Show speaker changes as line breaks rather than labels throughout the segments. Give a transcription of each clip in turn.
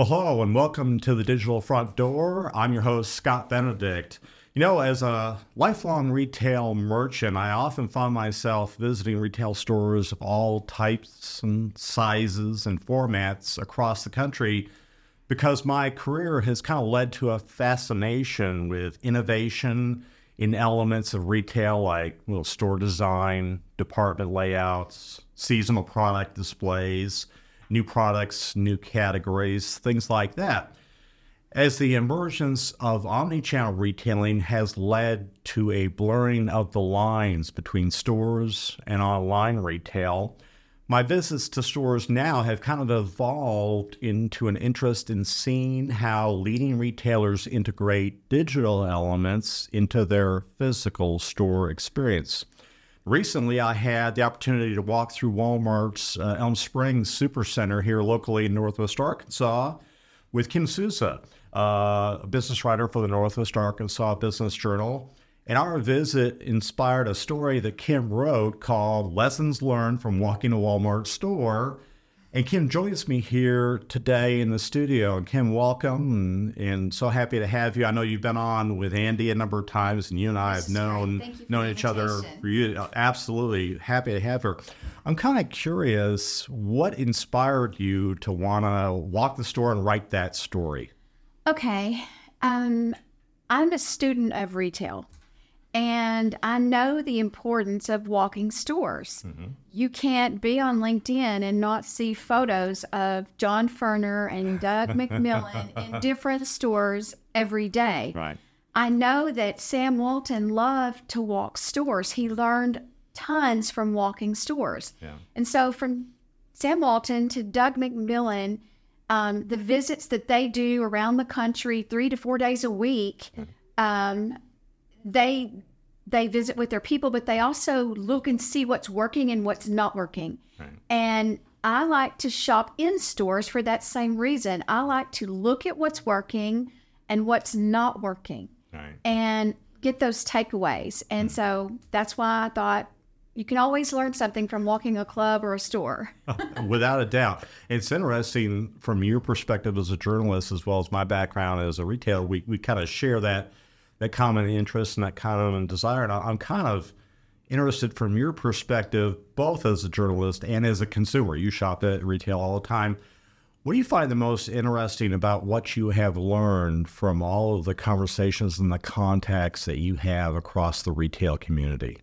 Well, hello, and welcome to the Digital Front Door. I'm your host, Scott Benedict. You know, as a lifelong retail merchant, I often find myself visiting retail stores of all types and sizes and formats across the country because my career has kind of led to a fascination with innovation in elements of retail like store design, department layouts, seasonal product displays new products, new categories, things like that. As the emergence of omnichannel retailing has led to a blurring of the lines between stores and online retail, my visits to stores now have kind of evolved into an interest in seeing how leading retailers integrate digital elements into their physical store experience. Recently, I had the opportunity to walk through Walmart's uh, Elm Springs Supercenter here locally in Northwest Arkansas with Kim Sousa, uh, a business writer for the Northwest Arkansas Business Journal. And our visit inspired a story that Kim wrote called Lessons Learned from Walking a Walmart Store and Kim joins me here today in the studio. And Kim, welcome, and, so happy to have you. I know you've been on with Andy a number of times, and you and I have known known each other. absolutely happy to have her. I'm kind of curious, what inspired you to want to walk the store and write that story?
Okay, um, I'm a student of retail, and I know the importance of walking stores. Mm-hmm. You can't be on LinkedIn and not see photos of John Ferner and Doug McMillan in different stores every day. Right. I know that Sam Walton loved to walk stores. He learned tons from walking stores. Yeah. And so from Sam Walton to Doug McMillan, um, the visits that they do around the country three to four days a week. Mm-hmm. Um, they they visit with their people, but they also look and see what's working and what's not working. Right. And I like to shop in stores for that same reason. I like to look at what's working and what's not working right. and get those takeaways. And mm. so that's why I thought you can always learn something from walking a club or a store.
Without a doubt. It's interesting from your perspective as a journalist, as well as my background as a retailer, we, we kind of share that that common interest and that common desire. And I'm kind of interested from your perspective, both as a journalist and as a consumer. You shop at retail all the time. What do you find the most interesting about what you have learned from all of the conversations and the contacts that you have across the retail community?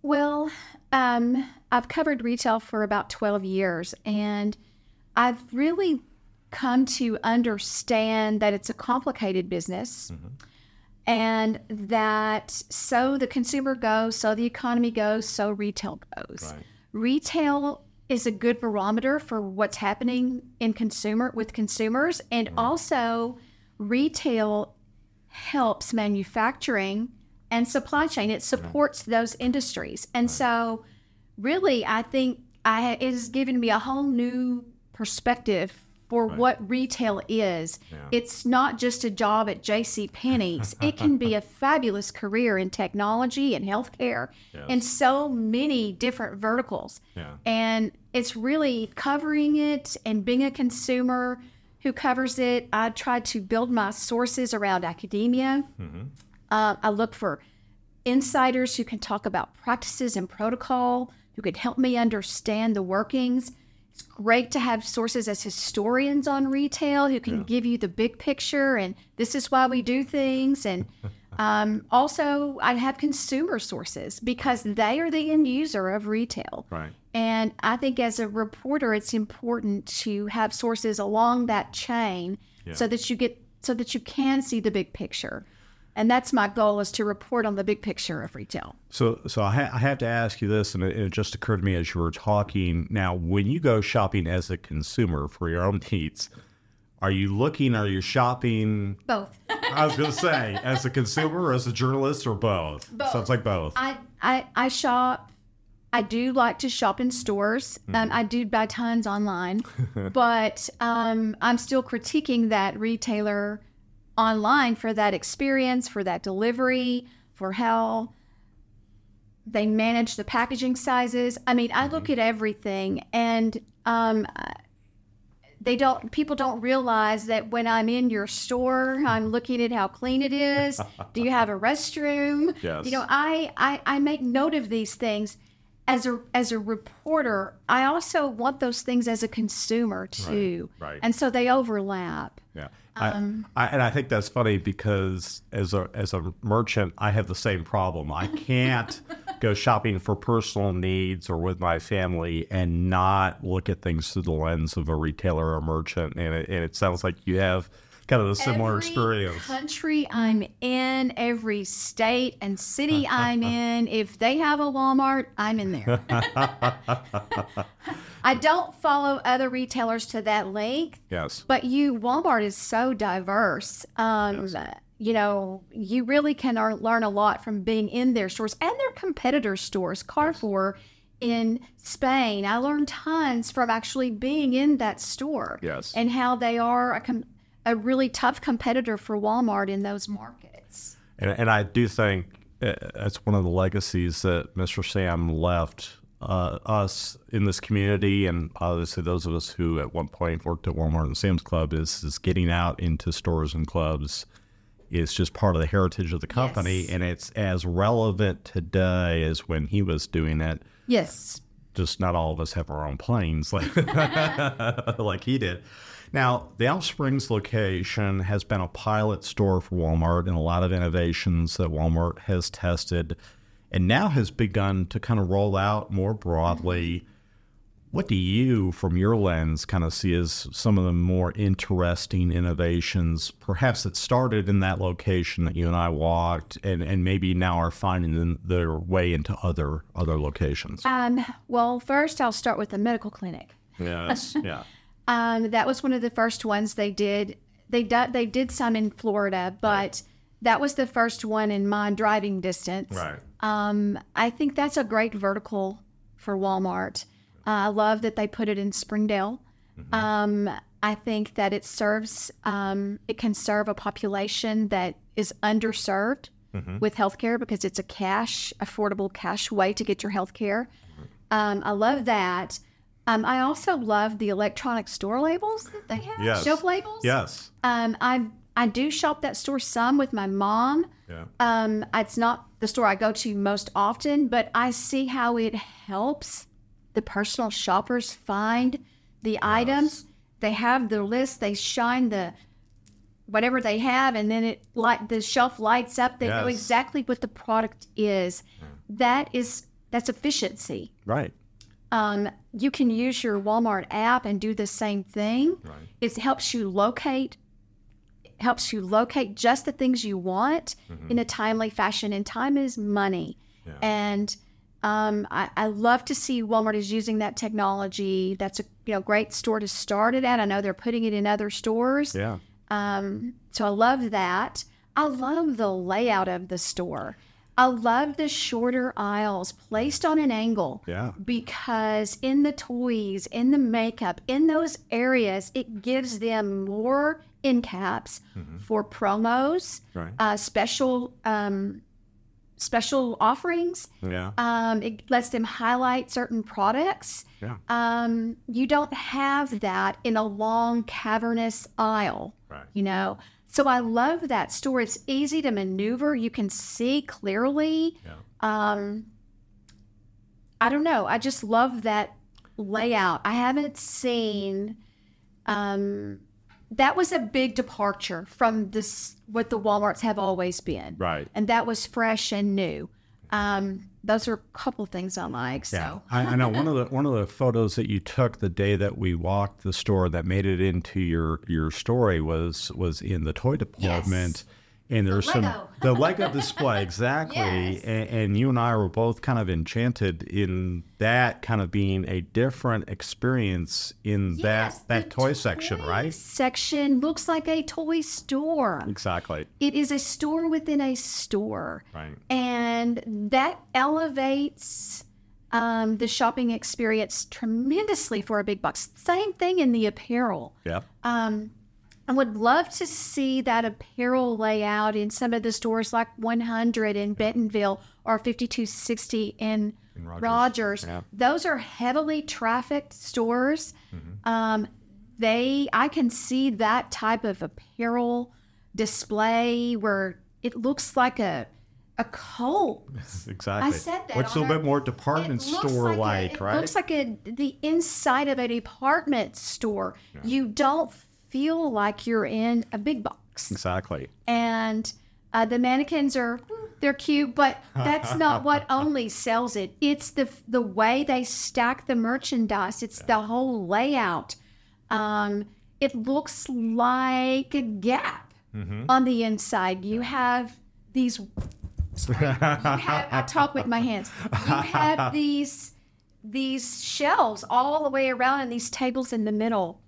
Well, um, I've covered retail for about 12 years, and I've really come to understand that it's a complicated business mm-hmm. and that so the consumer goes, so the economy goes, so retail goes. Right. Retail is a good barometer for what's happening in consumer with consumers and mm-hmm. also retail helps manufacturing and supply chain it supports those industries and so really i think I, it has given me a whole new perspective for right. what retail is. Yeah. It's not just a job at J.C. Penney's. it can be a fabulous career in technology and healthcare yes. and so many different verticals. Yeah. And it's really covering it and being a consumer who covers it. I try to build my sources around academia. Mm-hmm. Uh, I look for insiders who can talk about practices and protocol, who could help me understand the workings it's great to have sources as historians on retail who can yeah. give you the big picture and this is why we do things. And um, also, I have consumer sources because they are the end user of retail. Right. And I think as a reporter, it's important to have sources along that chain yeah. so that you get so that you can see the big picture and that's my goal is to report on the big picture of retail
so so i, ha- I have to ask you this and it, it, just occurred to me as you were talking now when you go shopping as a consumer for your own needs are you looking are you shopping both i was going to say as a consumer as a journalist or both, both. sounds like both
I, I i shop I do like to shop in stores. Mm. Um, I do buy tons online, but um, I'm still critiquing that retailer online for that experience, for that delivery, for how they manage the packaging sizes. I mean, I mm-hmm. look at everything, and um, they don't. People don't realize that when I'm in your store, I'm looking at how clean it is. Do you have a restroom? Yes. You know, I, I I make note of these things. As a, as a reporter, I also want those things as a consumer too. Right, right. And so they overlap.
Yeah, um, I, I, and I think that's funny because as a as a merchant, I have the same problem. I can't go shopping for personal needs or with my family and not look at things through the lens of a retailer or merchant. And it, and it sounds like you have kind of a similar every experience.
Country I'm in, every state and city I'm in, if they have a Walmart, I'm in there. I don't follow other retailers to that length. Yes. But you, Walmart is so diverse. Um, yes. You know, you really can learn a lot from being in their stores and their competitor stores. Carrefour. Yes in Spain. I learned tons from actually being in that store. Yes. And how they are a com- a really tough competitor for Walmart in those markets.
And, and I do think uh, that's one of the legacies that Mr. Sam left uh, us in this community, and obviously those of us who at one point worked at Walmart and Sam's Club, is is getting out into stores and clubs. Is just part of the heritage of the company, yes. and it's as relevant today as when he was doing it. Yes. Just not all of us have our own planes like like he did. Now, the Alf Springs location has been a pilot store for Walmart and a lot of innovations that Walmart has tested and now has begun to kind of roll out more broadly. Mm-hmm. What do you, from your lens, kind of see as some of the more interesting innovations, perhaps that started in that location that you and I walked, and, and maybe now are finding their way into other other locations?
Um, well, first I'll start with the medical clinic.
Yes, yeah.
Um, that was one of the first ones they did. They did they did some in Florida, but right. that was the first one in my driving distance. Right. Um, I think that's a great vertical for Walmart. Uh, I love that they put it in Springdale. Mm-hmm. Um, I think that it serves um, it can serve a population that is underserved mm-hmm. with healthcare because it's a cash affordable cash way to get your healthcare. Um, I love that. Um, I also love the electronic store labels that they have, yes. shelf labels. Yes. Um, I I do shop that store some with my mom. Yeah. Um, it's not the store I go to most often, but I see how it helps the personal shoppers find the yes. items. They have their list. They shine the whatever they have, and then it like the shelf lights up. They yes. know exactly what the product is. That is that's efficiency. Right. Um, you can use your Walmart app and do the same thing. Right. It helps you locate helps you locate just the things you want mm-hmm. in a timely fashion. And time is money. Yeah. And um, I, I, love to see Walmart is using that technology. That's a you know great store to start it at. I know they're putting it in other stores. Yeah. Um, so I love that. I love the layout of the store. I love the shorter aisles placed on an angle. Yeah. Because in the toys, in the makeup, in those areas, it gives them more in caps mm-hmm. for promos, right. uh, special um, special offerings. Yeah. Um, it lets them highlight certain products. Yeah. Um, you don't have that in a long cavernous aisle. Right. You know. So I love that store. It's easy to maneuver. You can see clearly. Yeah. Um, I don't know. I just love that layout. I haven't seen. Um, that was a big departure from this what the Walmart's have always been. Right. And that was fresh and new. Um, those are a couple things I like. So yeah, I, I know one of
the one of the photos that you took the day that we walked the store that made it into your your story was was in the toy department. Yes and there's the some the Lego display exactly. Yes. And, and, you and I were both kind of enchanted in that kind of being a different experience in yes, that that toy, toy, section, right?
Section looks like a toy store. Exactly. It is a store within a store. Right. And that elevates um, the shopping experience tremendously for a big box. Same thing in the apparel. Yeah. Um, I would love to see that apparel layout in some of the stores like 100 in Bentonville or 5260 in, Rogers. Rogers. Yeah. Those are heavily trafficked stores. Mm-hmm. Um, they, I can see that type of apparel display where it looks like a a cult.
exactly. I said that. What's a little bit more department store like, like a, it right? It looks
like a, the inside of a department store. Yeah. You don't feel like you're in a big box. Exactly. And uh, the mannequins are they're cute, but that's not what only sells it. It's the the way they stack the merchandise. It's yeah. the whole layout. Um, it looks like a gap mm-hmm. on the inside. You have these. Sorry, you have, I talk with my hands. You have these these shelves all the way around and these tables in the middle.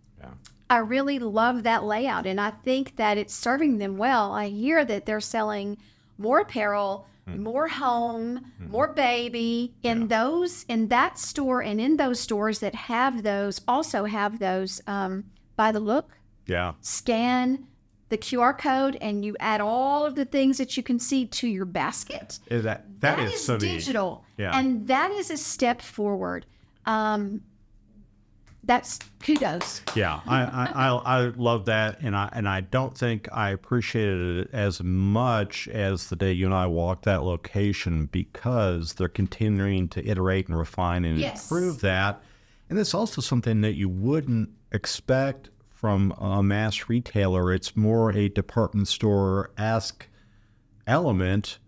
I really love that layout and I think that it's serving them well. I hear that they're selling more apparel, mm. more home, mm. more baby in yeah. those in that store and in those stores that have those also have those um, by the look. Yeah. Scan the QR code and you add all of the things that you can see to your basket.
Is that, that, that is, is so digital. Neat. Yeah. And
that is a step forward. Um, that's kudos.
Yeah, I, I, I, I, love that, and I and I don't think I appreciated it as much as the day you and I walked that location because they're continuing to iterate and refine and yes. improve that, and it's also something that you wouldn't expect from a mass retailer. It's more a department store esque element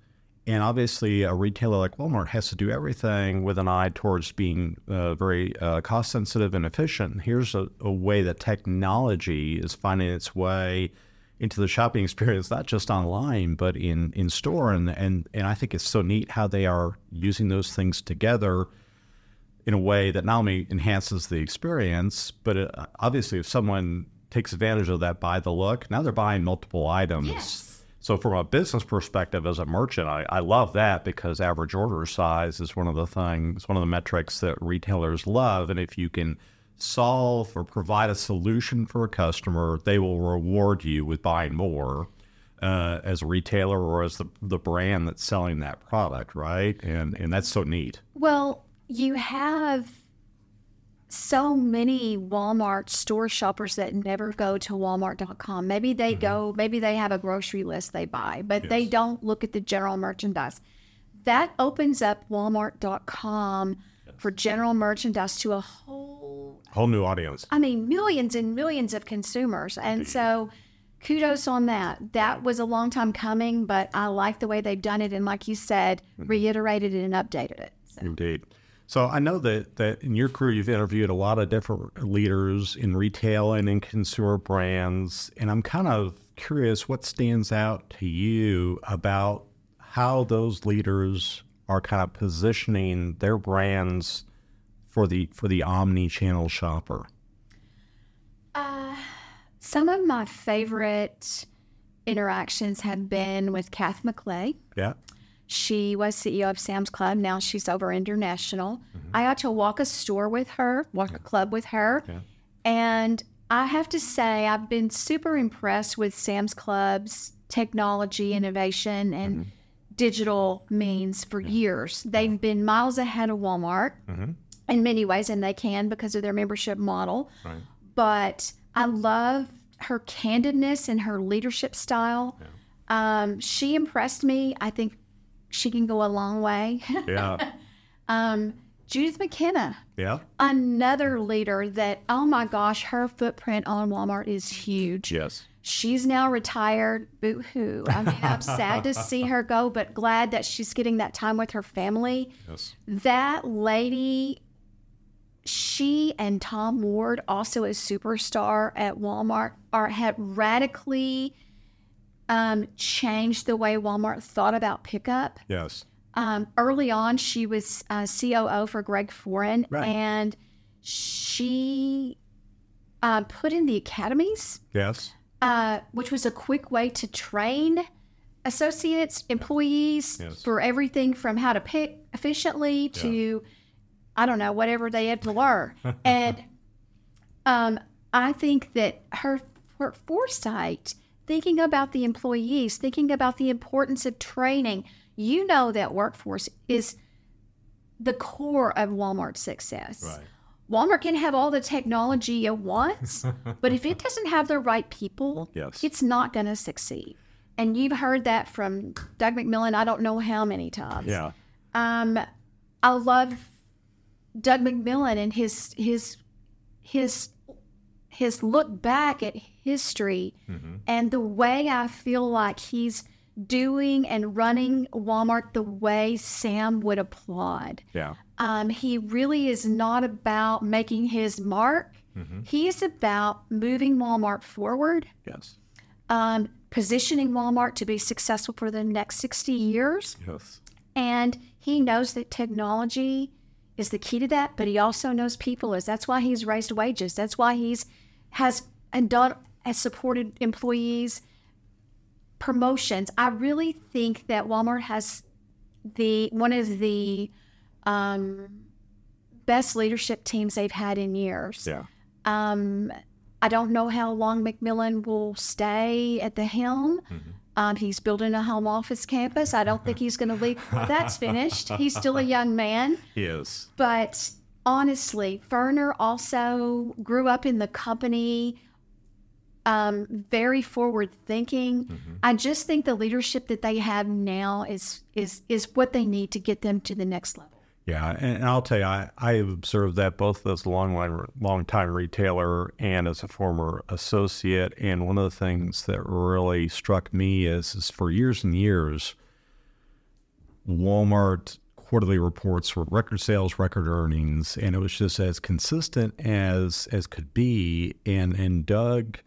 and obviously, a retailer like Walmart has to do everything with an eye towards being uh, very uh, cost sensitive and efficient. Here's a, a, way that technology is finding its way into the shopping experience, not just online, but in, in store. And, and, and I think it's so neat how they are using those things together in a way that not only enhances the experience, but it, uh, obviously, if someone takes advantage of that by the look, now they're buying multiple items. Yes so, from a business perspective, as a merchant, I, I love that because average order size is one of the things, one of the metrics that retailers love. And if you can solve or provide a solution for a customer, they will reward you with buying more uh, as a retailer or as the, the brand that's selling that product, right? And and that's so neat.
Well, you have so many Walmart store shoppers that never go to walmart.com. Maybe they mm-hmm. go, maybe they have a grocery list they buy, but yes. they don't look at the general merchandise. That opens up walmart.com yes. for general merchandise to a whole
whole new audience.
I mean, millions and millions of consumers. And Indeed. so kudos on that. That was a long time coming, but I like the way they've done it and like you said, mm-hmm. reiterated it and updated it. So.
Indeed. So I know that that in your career you've interviewed a lot of different leaders in retail and in consumer brands, and I'm kind of curious what stands out to you about how those leaders are kind of positioning their brands for the for the omni-channel shopper.
Uh, some of my favorite interactions have been with Kath McClay. Yeah. She was CEO of Sam's Club. Now she's over international. Mm-hmm. I got to walk a store with her, walk yeah. a club with her. Yeah. And I have to say, I've been super impressed with Sam's Club's technology, innovation, and mm-hmm. digital means for yeah. years. They've been miles ahead of Walmart mm-hmm. in many ways, and they can because of their membership model. Right. But I love her candidness and her leadership style. Um, she impressed me. I think she can go a long way. Yeah. um, Judith McKenna. Yeah. Another leader that, oh my gosh, her footprint on Walmart is huge. Yes. She's now retired. Boo hoo. I mean, I'm sad to see her go, but glad that she's getting that time with her family. Yes. That lady, she and Tom Ward, also a superstar at Walmart, are had radically um, changed the way Walmart thought about pickup. Yes. Um, early on, she was uh, COO for Greg Foran, right. and she uh, put in the academies. Yes. Uh, which was a quick way to train associates, employees yes. for everything from how to pick efficiently to, yeah. I don't know, whatever they had to learn. and um, I think that her, her foresight thinking about the employees, thinking about the importance of training. You know that workforce is the core of Walmart's success. Right. Walmart can have all the technology it wants, but if it doesn't have the right people, yes. it's not going to succeed. And you've heard that from Doug McMillan, I don't know how many times. Yeah. Um, I love Doug McMillan and his his his his look back at history mm-hmm. and the way I feel like he's doing and running Walmart the way Sam would applaud. Yeah. Um, he really is not about making his mark. Mm-hmm. He is about moving Walmart forward. Yes. Um, positioning Walmart to be successful for the next 60 years. Yes. And he knows that technology is the key to that, but he also knows people is. That's why he's raised wages. That's why he's has and done as supported employees, promotions. I really think that Walmart has the one of the um, best leadership teams they've had in years. Yeah. Um, I don't know how long McMillan will stay at the helm. Mm-hmm. Um, he's building a home office campus. I don't think he's going to leave. That's finished. He's still a young man.
He is.
But honestly, Ferner also grew up in the company, um, very forward thinking. Mm-hmm. I just think the leadership that they have now is is is what they need to get them to the next level.
Yeah, and I'll tell you, I, I have observed that both as a long line, long time retailer and as a former associate. And one of the things that really struck me is, is for years and years, Walmart quarterly reports were record sales, record earnings, and it was just as consistent as as could be. And and Doug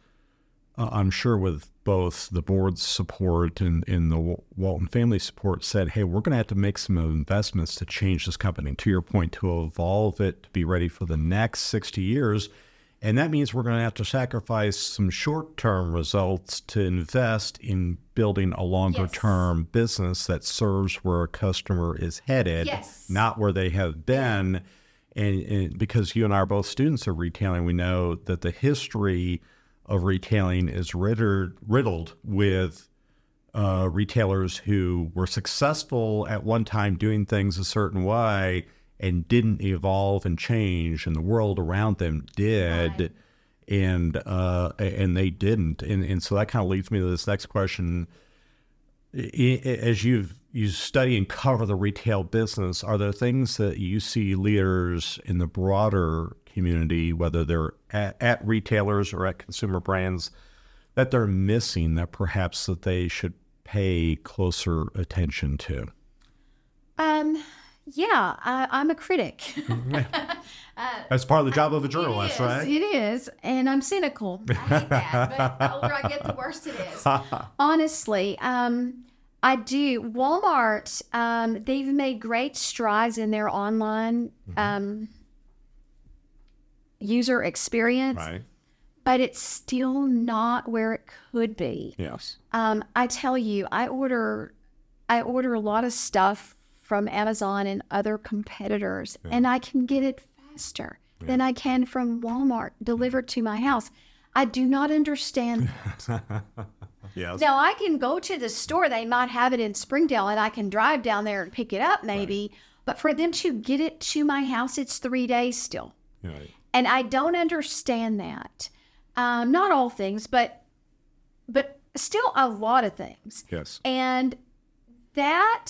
uh, I'm sure with both the board's support and in the Walton family support said, hey, we're going to have to make some investments to change this company, to your point, to evolve it to be ready for the next 60 years. And that means we're going to have to sacrifice some short term results to invest in building a longer yes. term business that serves where a customer is headed, yes. not where they have been. And, and because you and I are both students of retailing, we know that the history of retailing is riddled, riddled with uh, retailers who were successful at one time doing things a certain way and didn't evolve and change, and the world around them did. Right. And uh, and they didn't, and and so that kind of leads me to this next question: As you you study and cover the retail business, are there things that you see leaders in the broader community, whether they're at, at retailers or at consumer brands, that they're missing that perhaps that they should pay closer attention to?
Um, yeah, I, am a critic. Mm-hmm.
That's part of the job of a journalist, it is, right?
It is, and I'm cynical.
I hate that, but the older I get, the worse it is.
Honestly, um, I do. Walmart, um, they've made great strides in their online mm-hmm. um, user experience. Right. But it's still not where it could be. Yes. Um, I tell you, I order, I order a lot of stuff from Amazon and other competitors, yeah. and I can get it faster yeah. than I can from Walmart delivered to my house. I do not understand
yes. Now
I can go to the store; they might have it in Springdale, and I can drive down there and pick it up, maybe. Right. But for them to get it to my house, it's three days still. Right. And I don't understand that. Um, not all things, but but still a lot of things. Yes. And that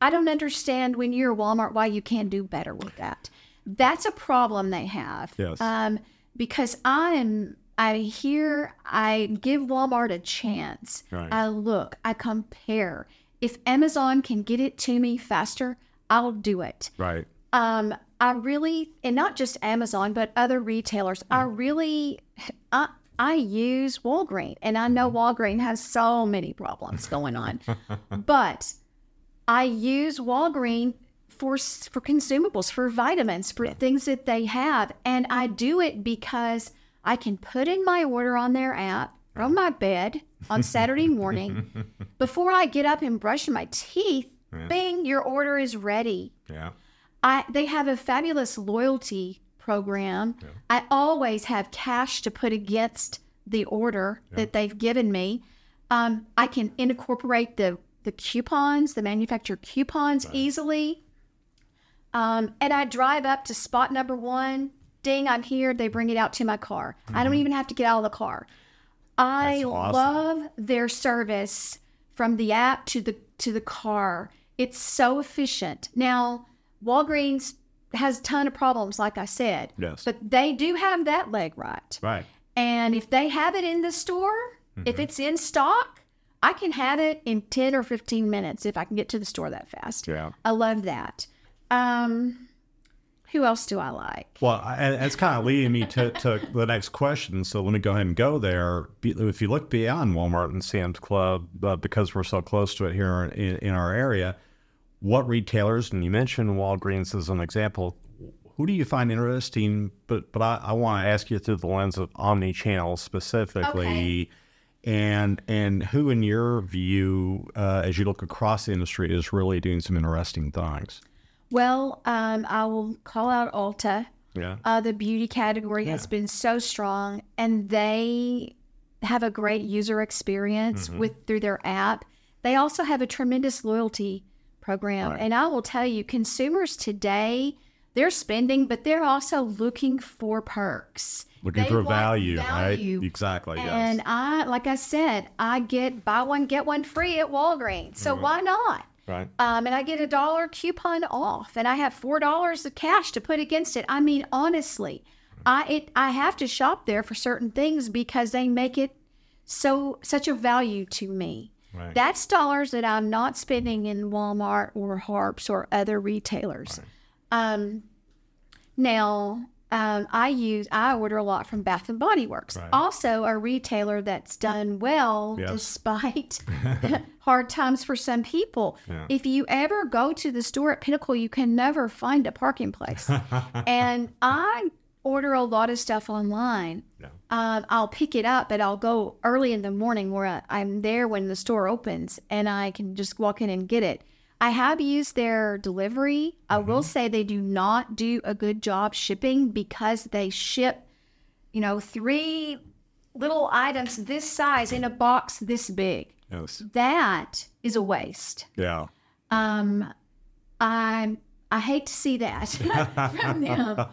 I don't understand when you're Walmart why you can't do better with that. That's a problem they have. Yes. Um, because I am I hear I give Walmart a chance. Right. I look, I compare. If Amazon can get it to me faster, I'll do it. Right. Um, I really, and not just Amazon, but other retailers, I mm. really, I, I use Walgreens, and I know mm-hmm. Walgreens has so many problems going on, but I use Walgreens for for consumables, for vitamins, for things that they have, and I do it because I can put in my order on their app from my bed on Saturday morning before I get up and brush my teeth. Yeah. Bing, your order is ready. Yeah. I they have a fabulous loyalty program. Yeah. I always have cash to put against the order yeah. that they've given me. Um, I can incorporate the the coupons, the manufacturer coupons right. easily. Um, and I drive up to spot number one. Ding, I'm here. They bring it out to my car. Mm-hmm. I don't mm-hmm. even have to get out of the car. I awesome. love their service from the app to the to the car. It's so efficient. Now, Walgreens has a ton of problems, like I said. Yes. But they do have that leg right. Right. And if they have it in the store, mm-hmm. if it's in stock, I can have it in 10 or 15 minutes if I can get to the store that fast. Yeah. I love that. Um, who else do I like?
Well, that's kind of leading me to, to the next question. So let me go ahead and go there. If you look beyond Walmart and Sam's Club, uh, because we're so close to it here in, in our area, what retailers, and you mentioned Walgreens as an example, who do you find interesting? But but I, I want to ask you through the lens of omni-channel specifically, okay. and and who, in your view, uh, as you look across the industry, is really doing some interesting things.
Well, um, I will call out Ulta. Yeah. Uh, the beauty category yeah. has been so strong, and they have a great user experience mm-hmm. with through their app. They also have a tremendous loyalty program. Right. And I will tell you, consumers today, they're spending, but they're also looking for perks.
Looking they for value, value, right? Exactly. And
yes. I, like I said, I get buy one, get one free at Walgreens. So mm-hmm. why not? Right. Um, and I get a dollar coupon off, and I have four dollars of cash to put against it. I mean, honestly, I it I have to shop there for certain things because they make it so such a value to me. Right. That's dollars that I'm not spending in Walmart or Harps or other retailers. Right. Um, now, um, I use I order a lot from Bath and Body Works, right. also a retailer that's done well yes. despite hard times for some people. Yeah. If you ever go to the store at Pinnacle, you can never find a parking place. and I order a lot of stuff online. Yeah. Um, I'll pick it up, but I'll go early in the morning where I'm there when the store opens and I can just walk in and get it. I have used their delivery. I mm-hmm. will say they do not do a good job shipping because they ship, you know, three little items this size in a box this big. Yes. That is a waste. Yeah. Um, I'm I hate to see that
from them.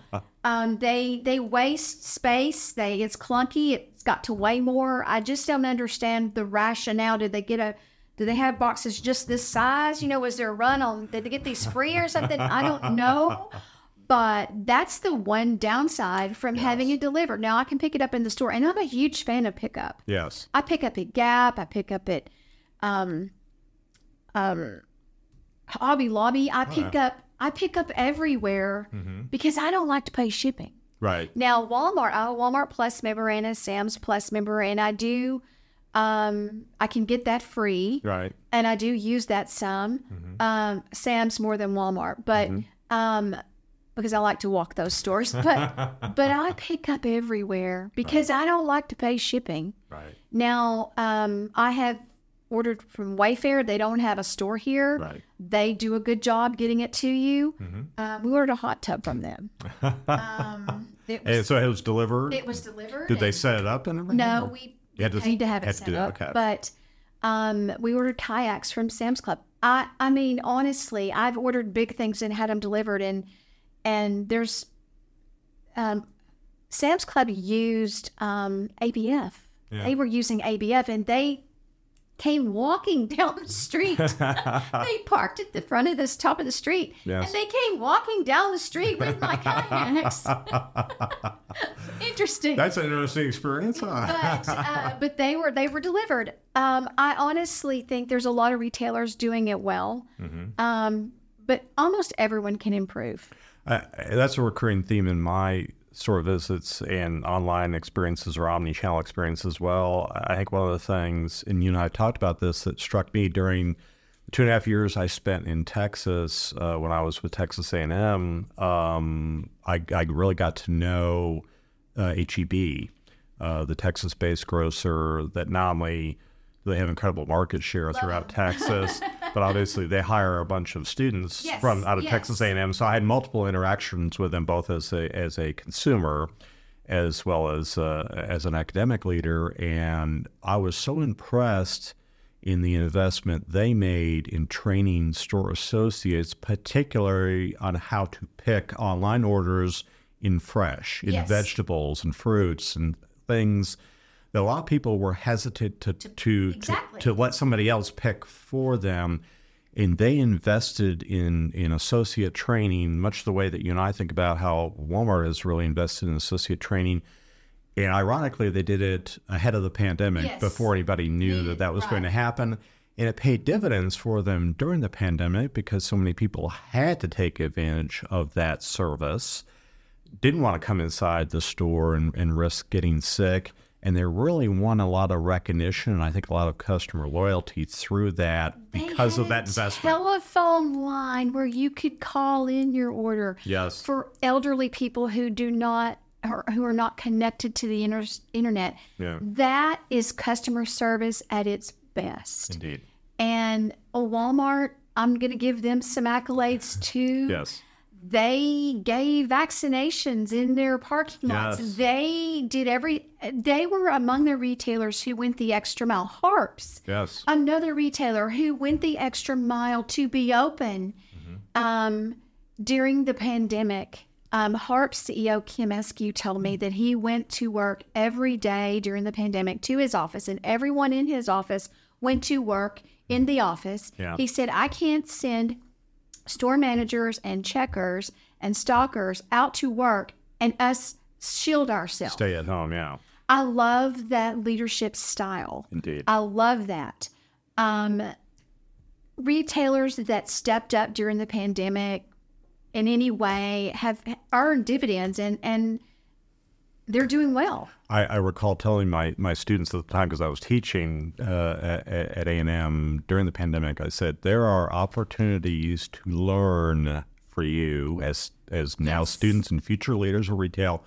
Um, they they waste space. They it's clunky. It's got to weigh more. I just don't understand the rationale. Did they get a? Do they have boxes just this size? You know, was there a run on? Did they get these free or something? I don't know. But that's the one downside from yes. having it delivered. Now I can pick it up in the store, and I'm a huge fan of pickup. Yes, I pick up at Gap. I pick up at um, um, Hobby Lobby. I oh, pick up I pick up everywhere mm-hmm. because I don't like to pay shipping. Right. Now, Walmart, I have Walmart Plus member and a Sam's Plus member, and I do, um, I can get that free. Right. And I do use that some. Mm-hmm. Um, Sam's more than Walmart, but mm-hmm. um, because I like to walk those stores, but but I pick up everywhere because right. I don't like to pay shipping. Right. Now, um, I have ordered from Wayfair. They don't have a store here. Right. They do a good job getting it to you. Mm-hmm. Um, we ordered a hot tub from them. um, it was, so
it was delivered. It
was delivered. Did they
set it up and everything? No, we had to, need to have it set to up. It. Okay.
But um, we ordered kayaks from Sam's Club. I I mean honestly, I've ordered big things and had them delivered, and and there's um, Sam's Club used um, ABF. Yeah. They were using ABF, and they came walking down the street.
they
parked at the front of this top of the street, yes. and they came walking down the street
with my kayaks. interesting. That's an interesting experience. Huh? but,
uh, but they were they were delivered. Um, I honestly think there's a lot of retailers doing it well, mm-hmm. um, but almost everyone can improve.
Uh, that's a recurring theme in my store visits and online experiences or omni-channel experience as well. I think one of the things, and you and I have talked about this, that struck me during the two and a half years I spent in Texas uh, when I was with Texas A&M, um, I, I, really got to know uh, HEB, uh, the Texas-based grocer that not only they have incredible market share throughout Texas. but obviously they hire a bunch of students yes, from out of yes. Texas A&M. So I had multiple interactions with them, both as a as a consumer, as well as uh, as an academic leader, and I was so impressed in the investment they made in training store associates, particularly on how to pick online orders in fresh, in yes. vegetables and fruits and things that a lot of people were hesitant to to, to, exactly. to, to let somebody else pick for them. And they invested in, in associate training, much the way that you and I think about how Walmart is really invested in associate training. And ironically, they did it ahead of the pandemic yes. before anybody knew that that was right. going to happen. And it paid dividends for them during the pandemic because so many people had to take advantage of that service, didn't want to come inside the store and, and risk getting sick and they really won a lot of recognition and I think a lot of customer loyalty through that they because of that investment.
Telephone line where you could call in your order. Yes. For elderly people who do not or who are not connected to the inter- internet. Yeah. That is customer service at its best. Indeed. And a Walmart, I'm going to give them some accolades too. yes they gave vaccinations in their parking lots. Yes. They did every. They were among the retailers who went the extra mile. Harps, yes, another retailer who went the extra mile to be open mm-hmm. um, during the pandemic. Um, Harps CEO Kim Eskew told me that he went to work every day during the pandemic to his office, and everyone in his office went to work in the office. Yeah. He said, "I can't send." store managers and checkers and stalkers out to work and us shield ourselves. Stay at home, yeah. I love that leadership style. Indeed. I love that. Um, retailers that stepped up during the pandemic in any way have earned dividends and, and they're doing well.
I, I, recall telling my, my students at the time because I was teaching uh, at A and M during the pandemic. I said there are opportunities to learn for you as as now students and future leaders of retail,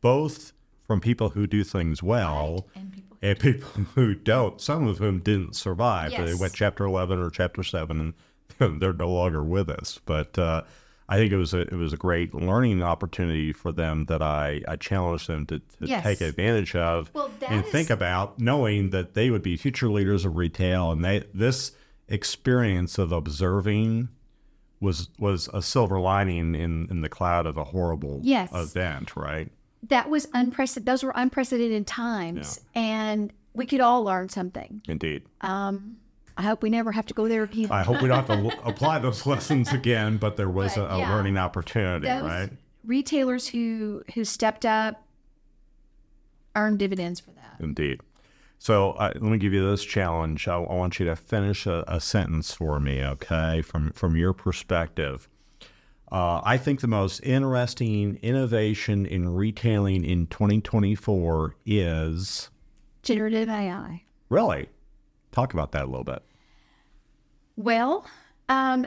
both from people who do things well right. and, people who, people who, don't. Some of whom didn't survive; yes. they went chapter eleven or chapter seven, and they're no longer with us. But uh, I think it was a it was a great learning opportunity for them that I I challenged them to, to yes. take advantage of well, and is... think about knowing that they would be future leaders of retail and they this experience of observing was was a silver lining in in the cloud of a horrible yes. event, right?
That was unprecedented. Those were unprecedented times, yeah. and we could all learn something. Indeed. Um, I hope we never have to go there again. I hope we don't have to
apply those lessons again, but there was but, a, a yeah. learning opportunity, those right?
Retailers who who stepped up earned dividends for that.
Indeed. So uh, let me give you this challenge. I, I want you to finish a, a, sentence for me, okay? From from your perspective, uh, I think the most interesting innovation in retailing in 2024 is
generative AI.
Really? Talk about that a little bit.
Well, um,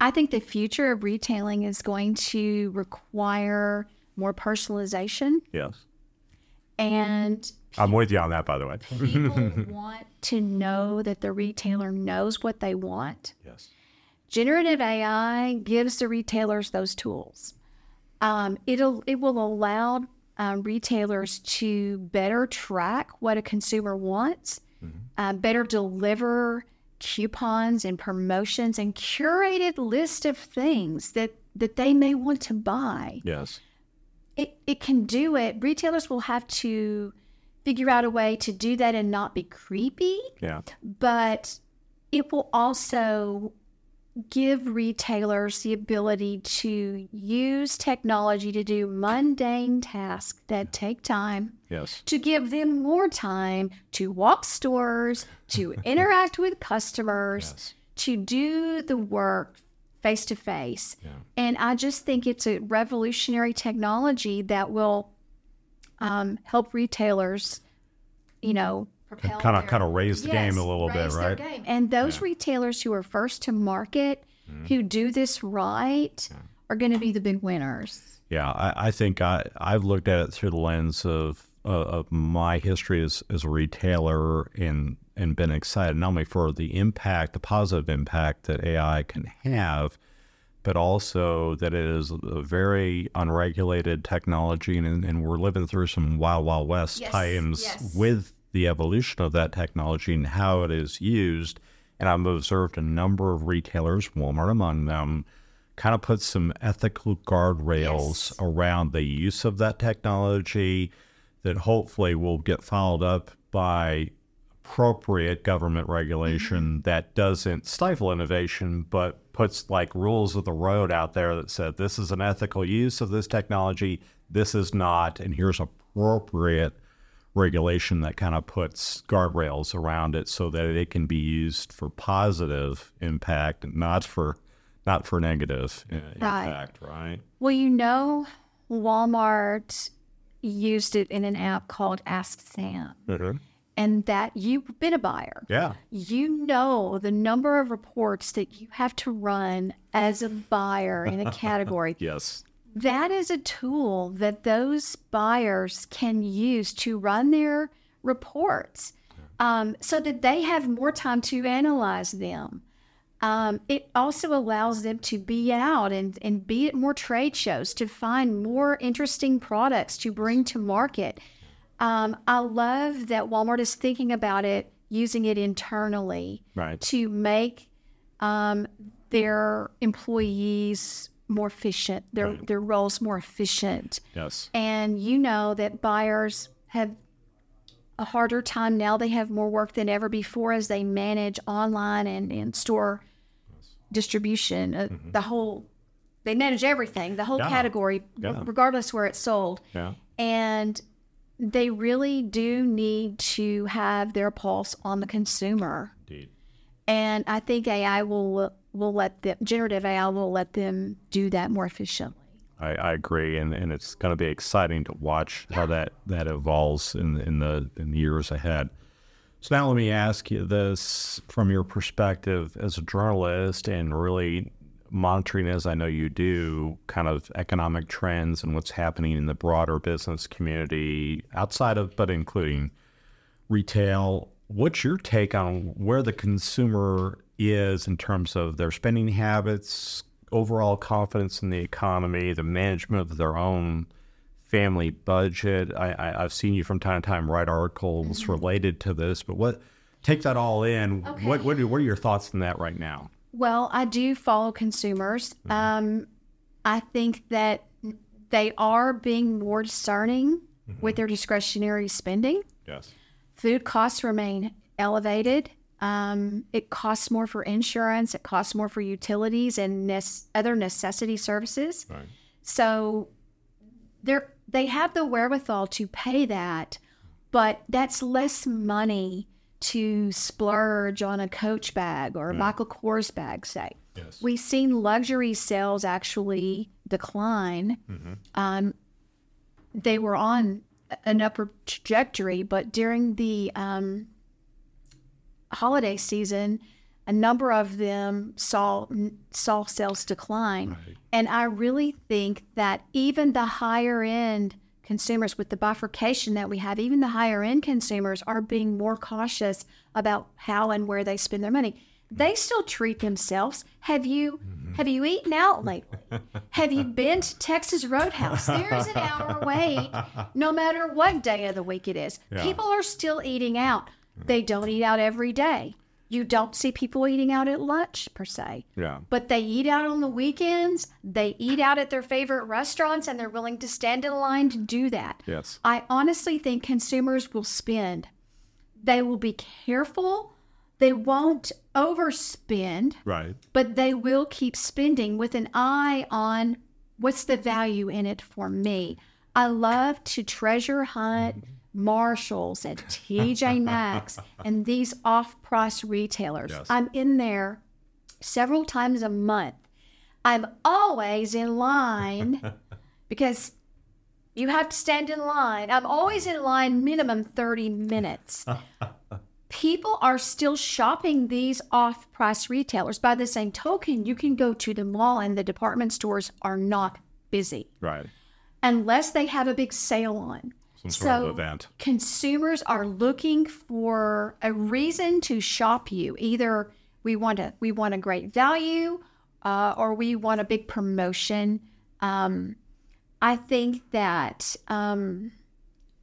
I think the future of retailing is going to require more personalization. Yes. And
I'm with you on that, by the way. people want
to know that the retailer knows what they want. Yes. Generative AI gives the retailers those tools. Um, it'll it will allow um, retailers to better track what a consumer wants, mm-hmm. uh, better deliver coupons and promotions and curated list of things that that they may want to buy. Yes. It, it can do it. Retailers will have to figure out a way to do that and not be creepy. Yeah. But it will also give retailers the ability to use technology to do mundane tasks that take time. Yes. To give them more time to walk stores, to interact with customers, yes. to do the work face to face. And I just think it's a revolutionary technology that will um, help retailers, you know,
kind of kind of raise the yes, game a little bit, right?
And those yeah. retailers who are first to market, mm-hmm. who do this right, yeah. are going to be the big winners.
Yeah, I, I, think I I've looked at it through the lens of uh, of my history as, as a retailer and and been excited not only for the impact, the positive impact that AI can have, but also that it is a very unregulated technology and, and we're living through some wild wild west yes, times yes. with the evolution of that technology and how it is used. And I've observed a number of retailers, Walmart among them, kind of put some ethical guardrails yes. around the use of that technology that hopefully will get followed up by appropriate government regulation mm -hmm. that doesn't stifle innovation, but puts like rules of the road out there that said this is an ethical use of this technology, this is not, and here's appropriate regulation that kind of puts guardrails around it so that it can be used for positive impact, not for not for negative right. impact, right?
Well, you know, Walmart used it in an app called Ask Sam. Mm-hmm. And that you've been a buyer. Yeah. You know the number of reports that you have to run as a buyer in a category. yes that is a tool that those buyers can use to run their reports um, so that they have more time to analyze them. Um, it also allows them to be out and, and be at more trade shows to find more interesting products to bring to market. Um, I love that Walmart is thinking about it, using it internally right. to make um, their employees more efficient, their right. their roles more efficient. Yes. And you know that buyers have a harder time now. They have more work than ever before as they manage online and, and store distribution. Uh, mm-hmm. The whole they manage everything, the whole yeah. category, yeah. regardless where it's sold. Yeah. And they really do need to have their pulse on the consumer. Indeed. And I think AI will will let them, generative AI will let them do that more efficiently.
I, I agree, and, and it's going to be exciting to watch how that, that evolves in, in the in the years ahead. So now let me ask you this from your perspective as a journalist and really monitoring, as I know you do, kind of economic trends and what's happening in the broader business community outside of, but including retail. What's your take on where the consumer is in terms of their spending habits, overall confidence in the economy, the management of their own family budget. I, have seen you from time to time write articles mm-hmm. related to this, but what take that all in. Okay. What, what, what are your thoughts on that right now?
Well, I do follow consumers. Mm-hmm. Um, I think that they are being more discerning mm-hmm. with their discretionary spending. Yes. Food costs remain elevated. Um, it costs more for insurance. It costs more for utilities and ne- other necessity services. Right. So they they have the wherewithal to pay that, but that's less money to splurge on a Coach bag or a right. Mm. Michael Kors bag, say. Yes. We've seen luxury sales actually decline. Mm-hmm. Um, they were on an upward trajectory, but during the um, holiday season, a number of them saw saw sales decline. Right. And I really think that even the higher end consumers with the bifurcation that we have, even the higher end consumers are being more cautious about how and where they spend their money. They still treat themselves. Have you mm-hmm. have you eaten out lately? have you been to Texas Roadhouse? There's an hour wait no matter what day of the week it is. Yeah. People are still eating out. Mm-hmm. They don't eat out every day. You don't see people eating out at lunch per se. Yeah. But they eat out on the weekends. They eat out at their favorite restaurants and they're willing to stand in line to do that. Yes. I honestly think consumers will spend. They will be careful. They won't overspend. Right. But they will keep spending with an eye on what's the value in it for me. I love to treasure hunt. Mm-hmm Marshalls, at TJ Maxx, and these off price retailers. Yes. I'm in there several times a month. I'm always in line because you have to stand in line. I'm always in line, minimum 30 minutes. People are still shopping these off price retailers. By the same token, you can go to the mall and the department stores are not busy. Right. Unless they have a big sale on some sort so of event. Consumers are looking for a reason to shop you. Either we want a we want a great value, uh, or we want a big promotion. Um, I think that um,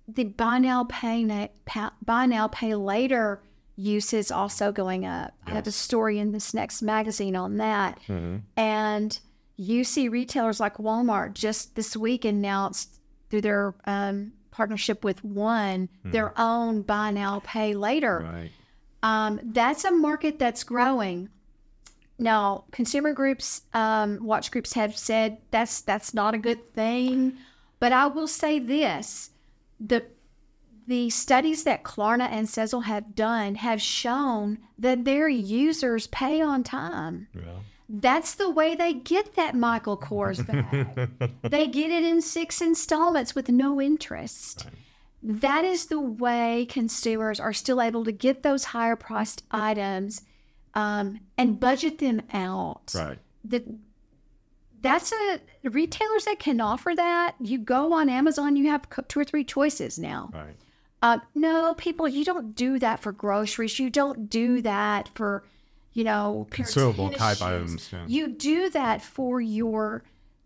the buy now pay, na- pa- buy now pay later use is also going up. Yes. I have a story in this next magazine on that, mm-hmm. and you see retailers like Walmart just this week announced through their um, partnership with one, mm. their own buy now, pay later. Right. Um, that's a market that's growing. Now, consumer groups, um, watch groups have said that's that's not a good thing, but I will say this: the the studies that Klarna and Sezzle have done have shown that their users pay on time. Yeah. That's the way they get that Michael Kors bag. they get it in six installments with no interest. Right. That is the way consumers are still able to get those higher priced items um, and budget them out. Right. The, that's a retailers that can offer that. You go on Amazon, you have two or three choices now. Right. Uh, no, people, you don't do that for groceries. You don't do that for you know, consumable type
items. Yeah. You
do that for your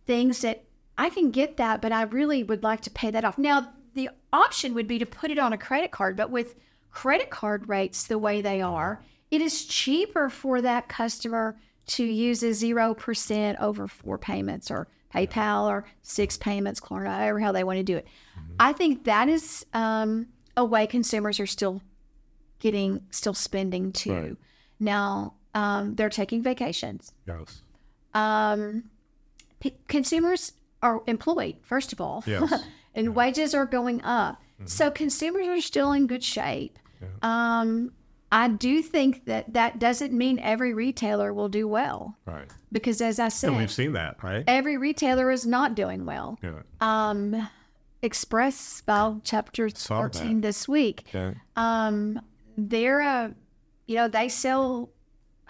things that I can get that, but I really would like to pay that off. Now, the option would be to put it on a credit card, but with credit card rates the way they are, it is cheaper for that customer to use a 0% over four payments or PayPal or six payments, Klarna, however how they want to do it. Mm-hmm. I think that is um, a way consumers are still getting, still spending too. Right. Now, um, they're taking vacations. Yes. Um, p- consumers are employed, first of all, yes. and yeah. wages are going up. Mm-hmm. So consumers are still in good shape. Yeah. Um, I do think that that doesn't mean every retailer will do well. Right. Because as I said, and we've
seen that, right?
Every retailer is not doing well. Yeah. Um, Express filed chapter 14 that. this week. Okay. Um, they're a, you know, they sell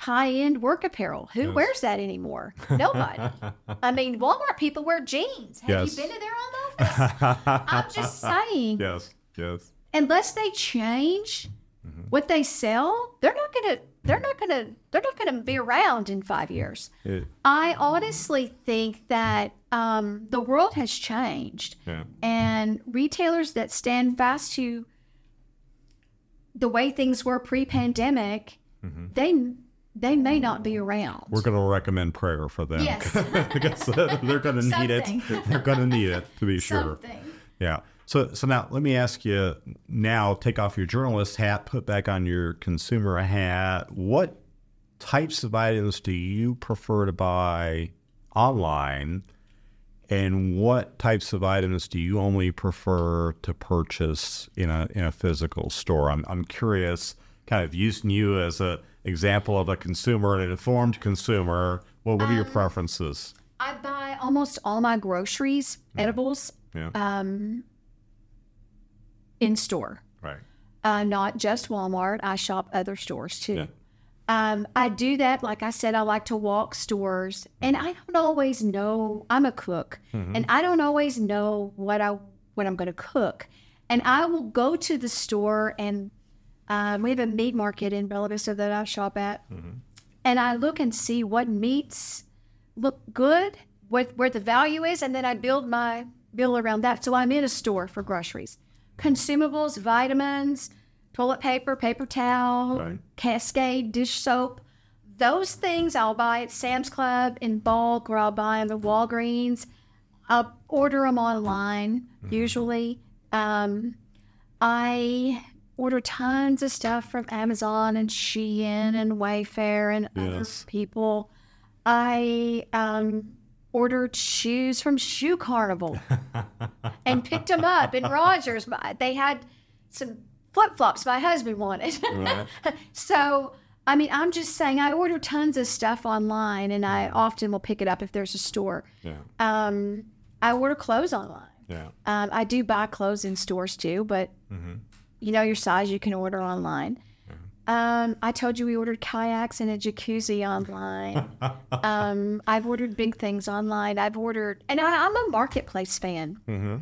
high-end work apparel. Who yes. wears that anymore? Nobody. I mean, Walmart people wear jeans. Have yes. you been to their own
office? I'm just saying. Yes, yes.
Unless they change mm-hmm. what they sell, they're not going to. They're not going to. They're not going to be around in five years. Yeah. I honestly think that um, the world has changed, yeah. and retailers that stand fast to the way things were pre-pandemic, mm-hmm. they they may not be around.
We're going to recommend prayer for them. Yes. because they're going to need it. They're going to need it to be sure. Something. Yeah. So, so now let me ask you now take off your journalist hat, put back on your consumer hat. What types of items do you prefer to buy online? And what types of items do you only prefer to purchase in a, in a physical store? I'm, I'm curious, kind of using you as a example of a consumer, an informed consumer, well, what are um, your preferences?
I buy almost all my groceries, edibles, yeah. um, in store. Right. Uh, not just Walmart. I shop other stores too. Yeah. Um, I do that. Like I said, I like to walk stores, and I don't always know. I'm a cook, mm-hmm. and I don't always know what I what I'm going to cook. And I will go to the store and um, we have a meat market in Bella Vista that I shop at, mm-hmm. and I look and see what meats look good, what where the value is, and then I build my bill around that. So I'm in a store for groceries, consumables, vitamins, toilet paper, paper towel, right. Cascade dish soap. Those things I'll buy at Sam's Club in bulk, or I'll buy in the Walgreens. I'll order them online mm-hmm. usually. Um, I order tons of stuff from Amazon and Shein and Wayfair and yes. other people. I um, ordered shoes from Shoe Carnival and picked them up in Rogers. They had some flip flops my husband wanted. Right. so, I mean, I'm just saying I order tons of stuff online and I often will pick it up if there's a store. Yeah. Um, I order clothes online. Yeah. Um, I do buy clothes in stores too, but mm-hmm you know your size, you can order online. Um, I told you we ordered kayaks and a jacuzzi online. um, I've ordered big things online. I've ordered, and I, am a marketplace fan. Mm-hmm.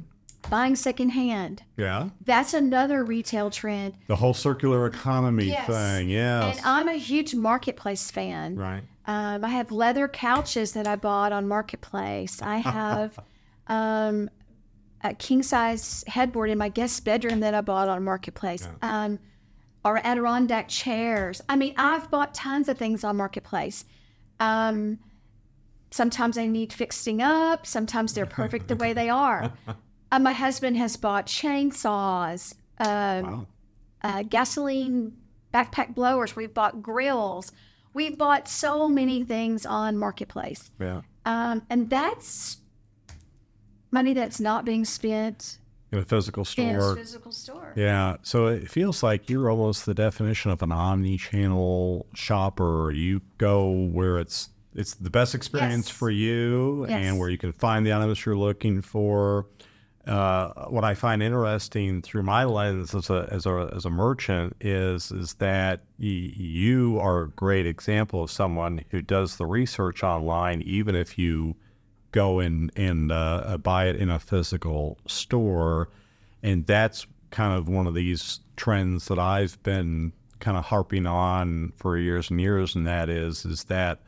Buying secondhand. Yeah. That's another retail trend.
The whole circular economy yes. thing. Yeah. And
I'm a huge marketplace fan. Right. Um, I have leather couches that I bought on marketplace. I have. um, a king size headboard in my guest bedroom that I bought on Marketplace. Yeah. Um, or Adirondack chairs. I mean, I've bought tons of things on Marketplace. Um, sometimes they need fixing up. Sometimes they're perfect the way they are. Uh, my husband has bought chainsaws, uh, wow. uh, gasoline backpack blowers. We've bought grills. We've bought so many things on Marketplace. Yeah. Um, and that's money that's not being spent in a
physical store. In a physical store. Yeah. So it feels like you're almost the definition of an omni-channel shopper. You go where it's it's the best experience yes. for you yes. and where you can find the items you're looking for. Uh, what I find interesting through my lens as a as a, as a merchant is is that y- you are a great example of someone who does the research online, even if you go and and uh, buy it in a physical store, and that's kind of one of these trends that I've been kind of harping on for years and years, and that is is that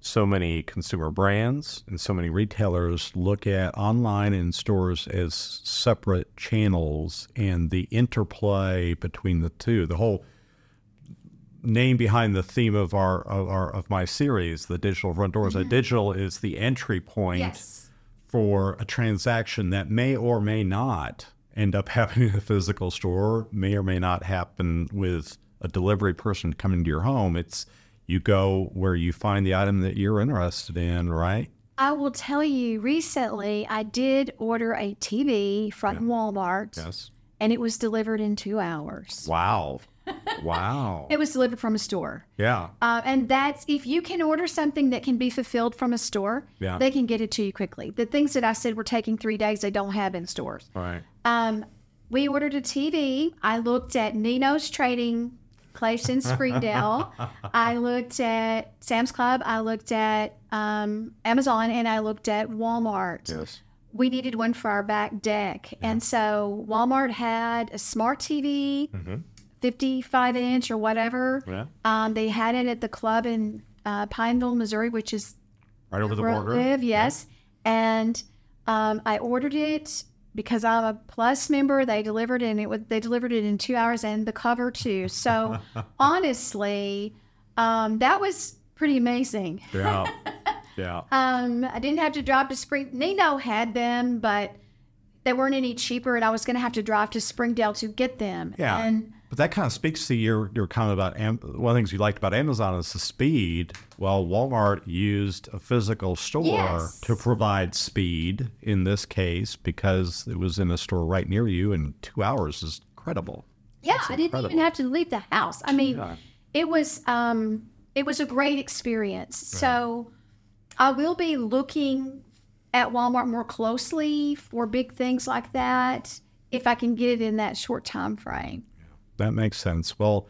so many consumer brands and so many retailers look at online and stores as separate channels and the interplay between the two. The whole name behind the theme of our, of our, of my series, the digital front doors. Mm-hmm. A digital is the entry point yes. for a transaction that may or may not end up happening in a physical store, may or may not happen with a delivery person coming to your home. It's you go where you find the item that you're interested in, right?
I will tell you recently I did order a TV from yeah. Walmart. Yes. And it was delivered in two hours.
Wow. Wow.
it was delivered from a store. Yeah. Uh, and that's if you can order something that can be fulfilled from a store, yeah. they can get it to you quickly. The things that I said were taking three days, they don't have in stores. Right. Um, we ordered a TV. I looked at Nino's Trading Place in Springdale. I looked at Sam's Club. I looked at um, Amazon and I looked at Walmart. Yes we needed one for our back deck. Yeah. And so Walmart had a smart TV, mm-hmm. 55 inch or whatever. Yeah. Um, they had it at the club in uh, Pineville, Missouri, which is
right over the border. Live,
yes. Yeah. And um, I ordered it because I'm a plus member. They delivered it and it was, they delivered it in two hours and the cover too. So honestly, um, that was pretty amazing. Yeah. Yeah. um, I didn't have to drive to Spring. Nino had them, but they weren't any cheaper, and I was going to have to drive to Springdale to get them. Yeah. And
but that kind of speaks to your your comment about Am- one of the things you liked about Amazon is the speed. Well, Walmart used a physical store yes. to provide speed in this case because it was in a store right near you, and two hours is incredible.
Yeah, That's I incredible. didn't even have to leave the house. I mean, yeah. it was um, it was a great experience. Right. So I will be looking at Walmart more closely for big things like that if I can get it in that short time frame
that makes sense. Well,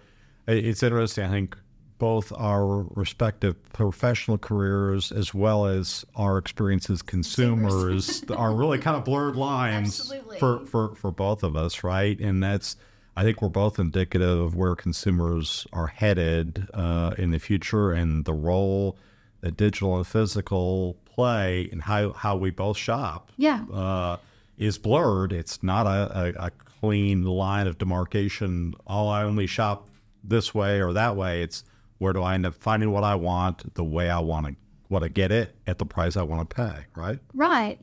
it's interesting. I think both our respective professional careers as well as our experience as consumers are really kind of blurred lines for, for, for both of us, right? And that's, I think we're both indicative of where consumers are headed uh, in the future and the role that digital and physical play and how, how we both shop. Yeah. Uh, is blurred. It's not a, a, a clean line of demarcation. Oh, I only shop this way or that way. It's where do I end up finding what I want, the way I want to want to get it at the price I want to pay, right?
Right.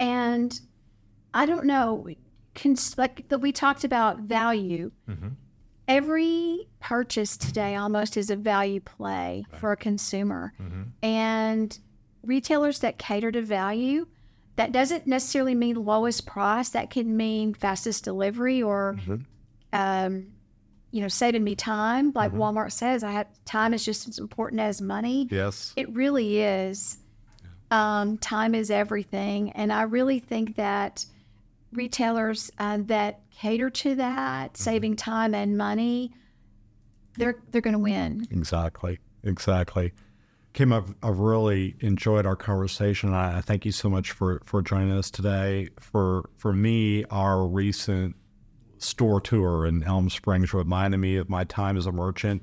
And I don't know, like that we talked about value. Mm-hmm. Every purchase today almost is a value play right. for a consumer. Mm-hmm. And retailers that cater to value that doesn't necessarily mean lowest price. That can mean fastest delivery or, mm-hmm. um, you know, saving me time. Like mm-hmm. Walmart says, I have time is just as important as money. Yes, it really is. Um, time is everything, and I really think that retailers uh, that cater to that, mm-hmm. saving time and money, they're they're going to win.
Exactly. Exactly. Kim, I've, I've, really enjoyed our conversation. I, I, thank you so much for for joining us today. For for me, our recent store tour in Elm Springs reminded me of my time as a merchant.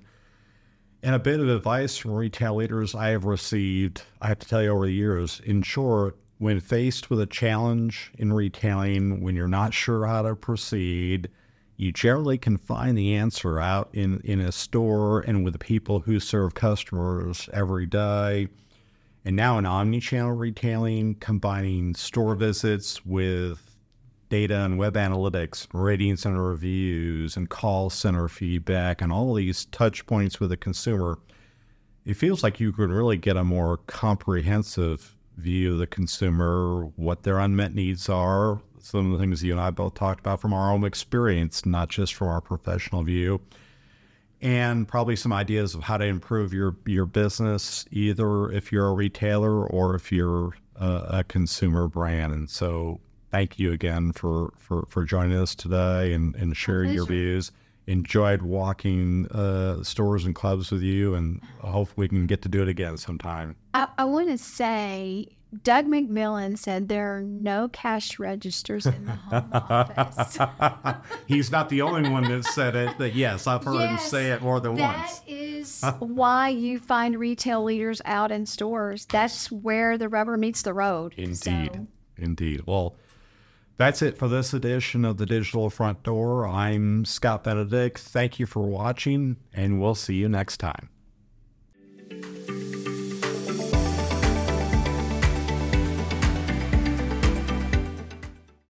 And a bit of advice from retail leaders I have received, I have to tell you over the years. In short, when faced with a challenge in retailing, when you're not sure how to proceed, you generally can find the answer out in, in a store and with the people who serve customers every day. And now in omni-channel retailing, combining store visits with data and web analytics, ratings and reviews, and call center feedback, and all these touch points with the consumer, it feels like you could really get a more comprehensive view of the consumer, what their unmet needs are, some of the things you and I both talked about from our own experience, not just from our professional view, and probably some ideas of how to improve your your business, either if you're a retailer or if you're a, a consumer brand. And so, thank you again for for for joining us today and and sharing your views. Enjoyed walking uh, stores and clubs with you, and hopefully we can get to do it again sometime.
I, I want to say Doug McMillan said there are no cash registers in the
home office. He's not the only one that said it, but yes, I've heard yes, him say it more than that once.
That is why you find retail leaders out in stores. That's where the rubber meets the road.
Indeed. So. Indeed. Well, that's it for this edition of the Digital Front Door. I'm Scott Benedict. Thank you for watching, and we'll see you next time.